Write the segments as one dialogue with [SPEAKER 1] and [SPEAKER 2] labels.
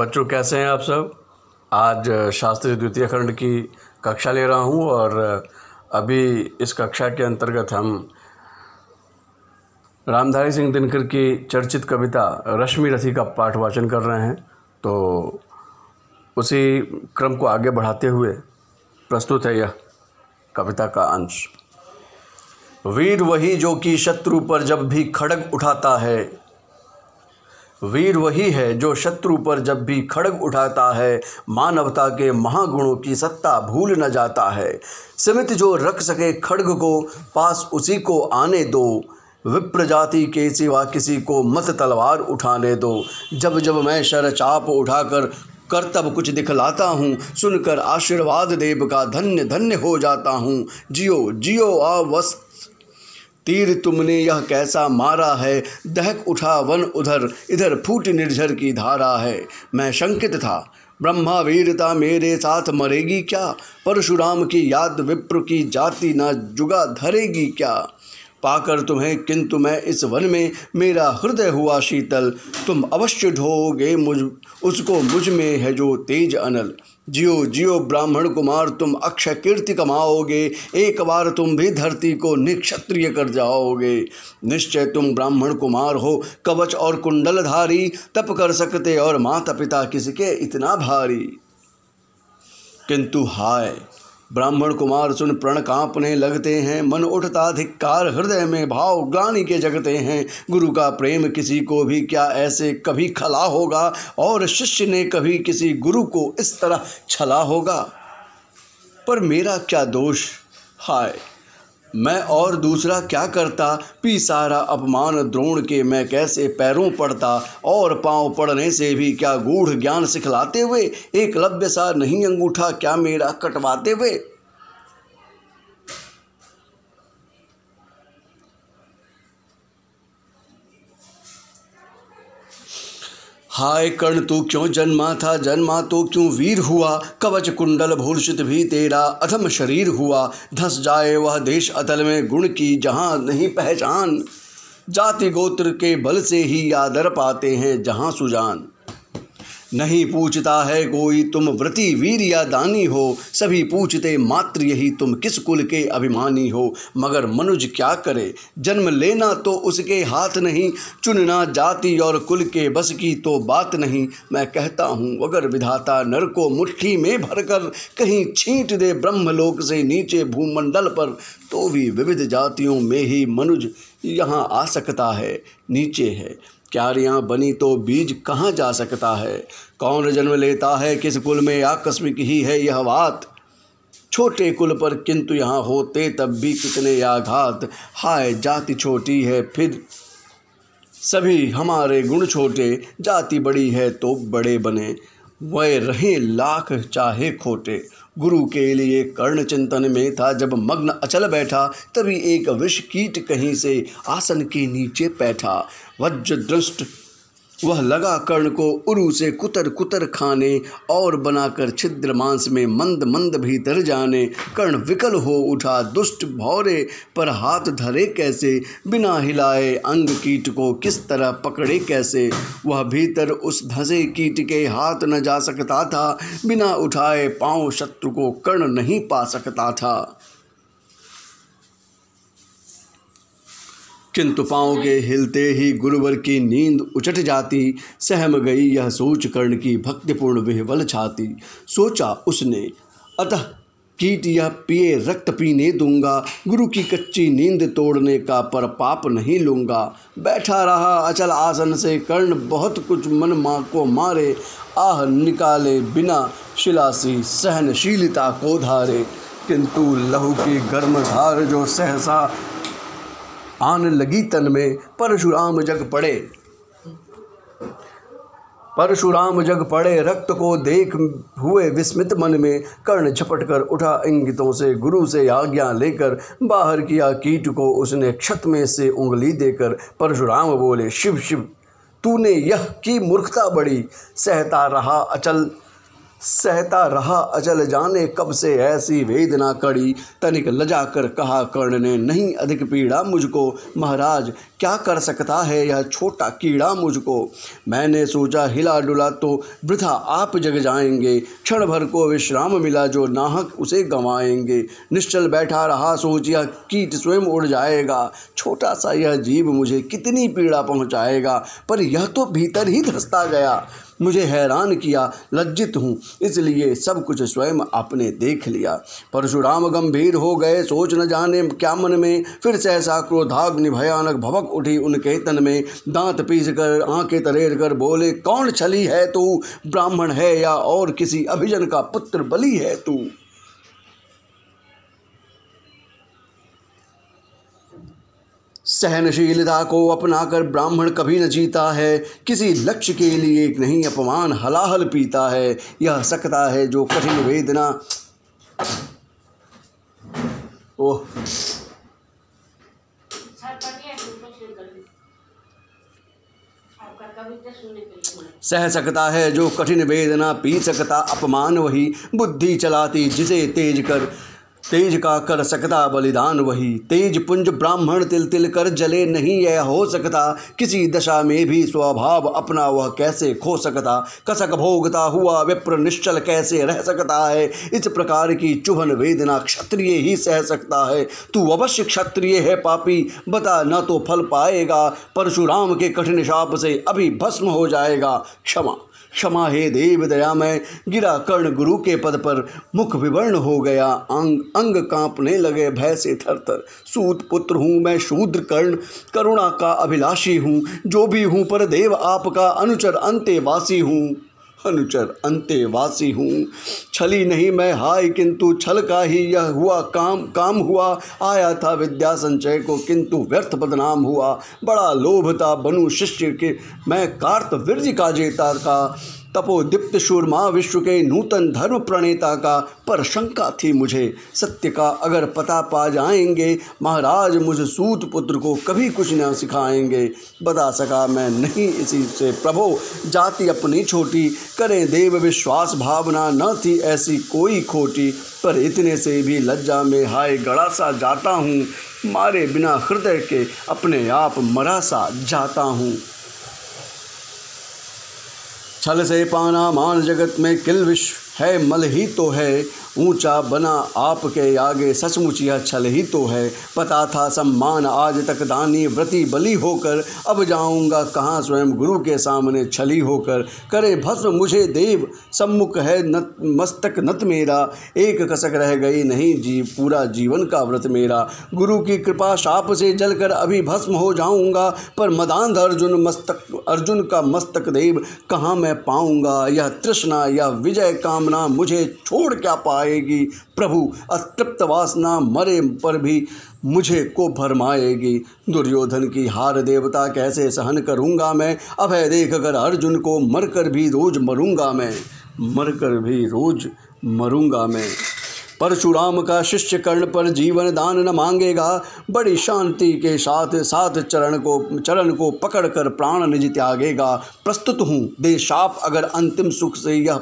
[SPEAKER 1] बच्चों कैसे हैं आप सब आज शास्त्रीय द्वितीय खंड की कक्षा ले रहा हूँ और अभी इस कक्षा के अंतर्गत हम रामधारी सिंह दिनकर की चर्चित कविता रश्मि रथी का पाठ वाचन कर रहे हैं तो उसी क्रम को आगे बढ़ाते हुए प्रस्तुत है यह कविता का अंश वीर वही जो कि शत्रु पर जब भी खड़ग उठाता है वीर वही है जो शत्रु पर जब भी खड़ग उठाता है मानवता के महागुणों की सत्ता भूल न जाता है सीमित जो रख सके खड़ग को पास उसी को आने दो विप्र जाति के सिवा किसी को मत तलवार उठाने दो जब जब मैं शरचाप उठाकर कर्तव्य कुछ दिखलाता हूँ सुनकर आशीर्वाद देव का धन्य धन्य हो जाता हूँ जियो जियो अवस्थ तीर तुमने यह कैसा मारा है दहक उठा वन उधर इधर फूट निर्झर की धारा है मैं शंकित था ब्रह्मा वीरता मेरे साथ मरेगी क्या परशुराम की याद विप्र की जाति ना जुगा धरेगी क्या पाकर तुम्हें किंतु मैं इस वन में मेरा हृदय हुआ शीतल तुम अवश्य ढोगे मुझ उसको मुझ में है जो तेज अनल जियो जियो ब्राह्मण कुमार तुम अक्षय कीर्ति कमाओगे एक बार तुम भी धरती को निक्षत्रिय कर जाओगे निश्चय तुम ब्राह्मण कुमार हो कवच और कुंडलधारी तप कर सकते और माता पिता किसके इतना भारी किंतु हाय ब्राह्मण कुमार सुन प्रण कांपने लगते हैं मन उठता धिक्कार हृदय में भाव ग्लानी के जगते हैं गुरु का प्रेम किसी को भी क्या ऐसे कभी खला होगा और शिष्य ने कभी किसी गुरु को इस तरह छला होगा पर मेरा क्या दोष हाय मैं और दूसरा क्या करता पी सारा अपमान द्रोण के मैं कैसे पैरों पड़ता और पांव पड़ने से भी क्या गूढ़ ज्ञान सिखलाते हुए एक लभ्य सा नहीं अंगूठा क्या मेरा कटवाते हुए हाय कर्ण तू क्यों जन्मा था जन्मा तो क्यों वीर हुआ कवच कुंडल भूषित भी तेरा अथम शरीर हुआ धस जाए वह देश अतल में गुण की जहाँ नहीं पहचान जाति गोत्र के बल से ही आदर पाते हैं जहाँ सुजान नहीं पूछता है कोई तुम व्रति वीर या दानी हो सभी पूछते मात्र यही तुम किस कुल के अभिमानी हो मगर मनुज क्या करे जन्म लेना तो उसके हाथ नहीं चुनना जाति और कुल के बस की तो बात नहीं मैं कहता हूँ अगर विधाता नर को मुट्ठी में भरकर कहीं छींट दे ब्रह्मलोक से नीचे भूमंडल पर तो भी विविध जातियों में ही मनुज यहाँ आ सकता है नीचे है क्यारियाँ बनी तो बीज कहाँ जा सकता है कौन जन्म लेता है किस कुल में आकस्मिक ही है यह बात छोटे कुल पर किंतु यहाँ होते तब भी कितने आघात हाय जाति छोटी है फिर सभी हमारे गुण छोटे जाति बड़ी है तो बड़े बने वह रहें लाख चाहे खोटे गुरु के लिए कर्ण चिंतन में था जब मग्न अचल बैठा तभी एक विष कीट कहीं से आसन के नीचे बैठा दृष्ट वह लगा कर्ण को उरु से कुतर कुतर खाने और बनाकर छिद्र मांस में मंद मंद भीतर जाने कर्ण विकल हो उठा दुष्ट भौरे पर हाथ धरे कैसे बिना हिलाए अंग कीट को किस तरह पकड़े कैसे वह भीतर उस धसे कीट के हाथ न जा सकता था बिना उठाए पांव शत्रु को कर्ण नहीं पा सकता था किंतु पाँव के हिलते ही गुरुवर की नींद उचट जाती सहम गई यह सोच कर्ण की भक्तिपूर्ण विहवल छाती सोचा उसने अतः कीट यह पिए रक्त पीने दूंगा गुरु की कच्ची नींद तोड़ने का पर पाप नहीं लूंगा बैठा रहा अचल आसन से कर्ण बहुत कुछ मन माँ को मारे आह निकाले बिना शिलासी सहनशीलता को धारे किंतु लहू की गर्म धार जो सहसा आन लगी तन में परशुराम जग पड़े परशुराम जग पड़े रक्त को देख हुए विस्मित मन में कर्ण झपट कर उठा इंगितों से गुरु से आज्ञा लेकर बाहर किया कीट को उसने क्षत में से उंगली देकर परशुराम बोले शिव शिव तूने यह की मूर्खता बड़ी सहता रहा अचल सहता रहा अजल जाने कब से ऐसी वेदना कड़ी तनिक लजा कर कहा कर्ण ने नहीं अधिक पीड़ा मुझको महाराज क्या कर सकता है यह छोटा कीड़ा मुझको मैंने सोचा हिला डुला तो वृथा आप जग जाएंगे क्षण भर को विश्राम मिला जो नाहक उसे गंवाएंगे निश्चल बैठा रहा सोच यह कीट स्वयं उड़ जाएगा छोटा सा यह जीव मुझे कितनी पीड़ा पहुंचाएगा पर यह तो भीतर ही धसता गया मुझे हैरान किया लज्जित हूँ इसलिए सब कुछ स्वयं आपने देख लिया परशुराम गंभीर हो गए सोच न जाने क्या मन में फिर सहसा क्रोधाग्नि भयानक भवक उठी उनके तन में दांत पीस कर आँखें तरेर कर बोले कौन छली है तू ब्राह्मण है या और किसी अभिजन का पुत्र बली है तू सहनशीलता को अपनाकर ब्राह्मण कभी न जीता है किसी लक्ष्य के लिए नहीं अपमान हलाहल पीता है यह सकता है जो कठिन वेदना ओह सह सकता है जो कठिन वेदना पी सकता अपमान वही बुद्धि चलाती जिसे तेज कर तेज का कर सकता बलिदान वही तेज पुंज ब्राह्मण तिल तिल कर जले नहीं यह हो सकता किसी दशा में भी स्वभाव अपना वह कैसे खो सकता कसक भोगता हुआ विप्र निश्चल कैसे रह सकता है इस प्रकार की चुभन वेदना क्षत्रिय ही सह सकता है तू अवश्य क्षत्रिय है पापी बता न तो फल पाएगा परशुराम के कठिन शाप से अभी भस्म हो जाएगा क्षमा क्षमा हे देव दया में गिरा कर्ण गुरु के पद पर मुख विवर्ण हो गया अंग अंग कांपने लगे भय से थर थर सूत पुत्र हूँ मैं शूद्र कर्ण करुणा का अभिलाषी हूँ जो भी हूँ पर देव आपका अनुचर अंत्यवासी हूँ अनुचर अंत्यवासी हूँ छली नहीं मैं हाय किंतु छल का ही यह हुआ काम काम हुआ आया था विद्या संचय को किंतु व्यर्थ बदनाम हुआ बड़ा लोभ था बनु शिष्य के मैं कार्त वीर्ज का जेता का तपोदीप्त शूरमा विश्व के नूतन धर्म प्रणेता का पर शंका थी मुझे सत्य का अगर पता पा जाएंगे महाराज मुझ सूत पुत्र को कभी कुछ न सिखाएंगे बता सका मैं नहीं इसी से प्रभो जाति अपनी छोटी करें देव विश्वास भावना न थी ऐसी कोई खोटी पर इतने से भी लज्जा में हाय गड़ा सा जाता हूँ मारे बिना हृदय के अपने आप मरा सा जाता हूँ छल से पाना मान जगत में किल विश्व है मल ही तो है ऊंचा बना आपके आगे सचमुच यह छल ही तो है पता था सम्मान आज तक दानी व्रति बली होकर अब जाऊंगा कहाँ स्वयं गुरु के सामने छली होकर करे भस्म मुझे देव सम्मुख है नत मस्तक नत मेरा एक कसक रह गई नहीं जी पूरा जीवन का व्रत मेरा गुरु की कृपा शाप से जलकर अभी भस्म हो जाऊंगा पर मदान अर्जुन मस्तक अर्जुन का मस्तक देव कहाँ मैं पाऊंगा यह तृष्णा यह विजय काम कामना मुझे छोड़ क्या पाएगी प्रभु अतृप्त वासना मरे पर भी मुझे को भरमाएगी दुर्योधन की हार देवता कैसे सहन करूँगा मैं अभय देख कर अर्जुन को मर कर भी रोज मरूंगा मैं मर कर भी रोज मरूंगा मैं परशुराम का शिष्य कर्ण पर जीवन दान न मांगेगा बड़ी शांति के साथ साथ चरण को चरण को पकड़कर प्राण निज त्यागेगा प्रस्तुत हूँ दे शाप अगर अंतिम सुख से यह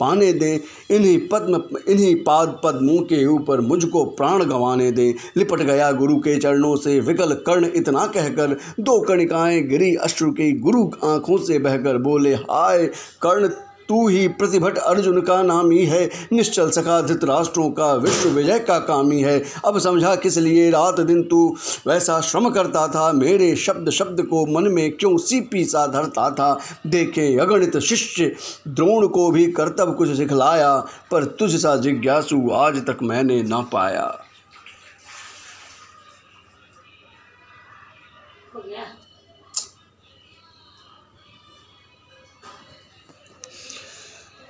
[SPEAKER 1] पाने दें इन्हीं पद्म इन्हीं पाद पद्मों के ऊपर मुझको प्राण गंवाने दें लिपट गया गुरु के चरणों से विकल कर्ण इतना कहकर दो कणिकाएं गिरी अश्रु की गुरु आंखों से बहकर बोले हाय कर्ण तू ही प्रतिभट अर्जुन का नामी है निश्चल धित राष्ट्रों का विश्व विजय का कामी है अब समझा किस लिए रात दिन तू वैसा श्रम करता था मेरे शब्द शब्द को मन में क्यों सीपी सा धरता था देखे अगणित शिष्य द्रोण को भी कर्तव्य कुछ सिखलाया पर तुझ सा जिज्ञासु आज तक मैंने ना पाया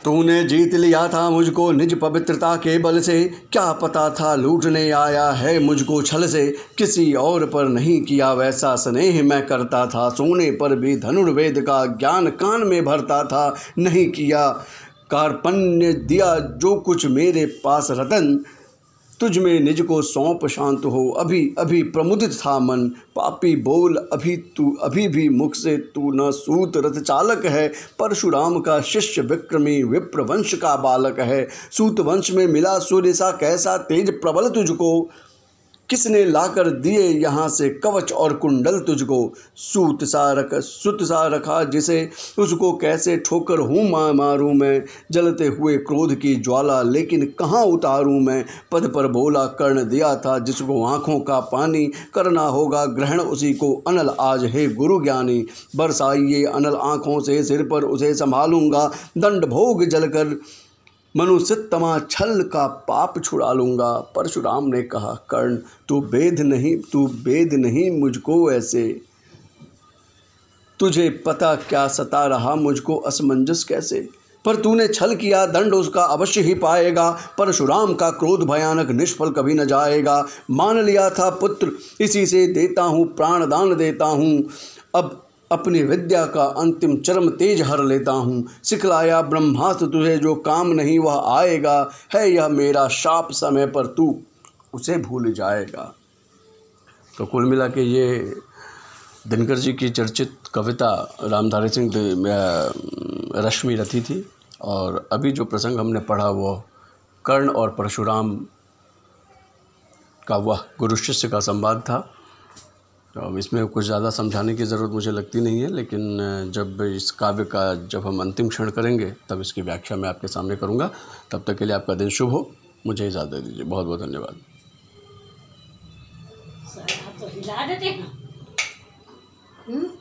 [SPEAKER 1] तूने जीत लिया था मुझको निज पवित्रता के बल से क्या पता था लूटने आया है मुझको छल से किसी और पर नहीं किया वैसा स्नेह मैं करता था सोने पर भी धनुर्वेद का ज्ञान कान में भरता था नहीं किया कारपण्य दिया जो कुछ मेरे पास रतन तुझ में निज को सौंप शांत हो अभी अभी प्रमुदित था मन पापी बोल अभी तू अभी भी मुख से तू न सूत रथ चालक है परशुराम का शिष्य विक्रमी विप्र वंश का बालक है सूत वंश में मिला सूर्य सा कैसा तेज प्रबल तुझको किसने लाकर दिए यहाँ से कवच और कुंडल तुझको सूत सा रख सुत सा रखा जिसे उसको कैसे ठोकर हूँ माँ मारूँ मैं जलते हुए क्रोध की ज्वाला लेकिन कहाँ उतारूँ मैं पद पर बोला कर्ण दिया था जिसको आँखों का पानी करना होगा ग्रहण उसी को अनल आज हे गुरु ज्ञानी बरसाइए अनल आँखों से सिर पर उसे संभालूंगा दंड भोग जलकर तमा छल का पाप छुड़ा लूंगा परशुराम ने कहा कर्ण तू वेद नहीं तू वेद नहीं मुझको ऐसे तुझे पता क्या सता रहा मुझको असमंजस कैसे पर तूने छल किया दंड उसका अवश्य ही पाएगा परशुराम का क्रोध भयानक निष्फल कभी न जाएगा मान लिया था पुत्र इसी से देता हूँ प्राणदान देता हूँ अब अपनी विद्या का अंतिम चरम तेज हर लेता हूँ सिखलाया ब्रह्मास्त्र तुझे जो काम नहीं वह आएगा है यह मेरा शाप समय पर तू उसे भूल जाएगा तो कुल मिला के ये दिनकर जी की चर्चित कविता रामधारी सिंह रश्मि रथी थी और अभी जो प्रसंग हमने पढ़ा वो कर्ण और परशुराम का वह गुरु शिष्य का संवाद था अब इसमें कुछ ज़्यादा समझाने की ज़रूरत मुझे लगती नहीं है लेकिन जब इस काव्य का जब हम अंतिम क्षण करेंगे तब इसकी व्याख्या मैं आपके सामने करूँगा तब तक के लिए आपका दिन शुभ हो मुझे इजाज़त दे दीजिए बहुत बहुत धन्यवाद तो हिला देते हैं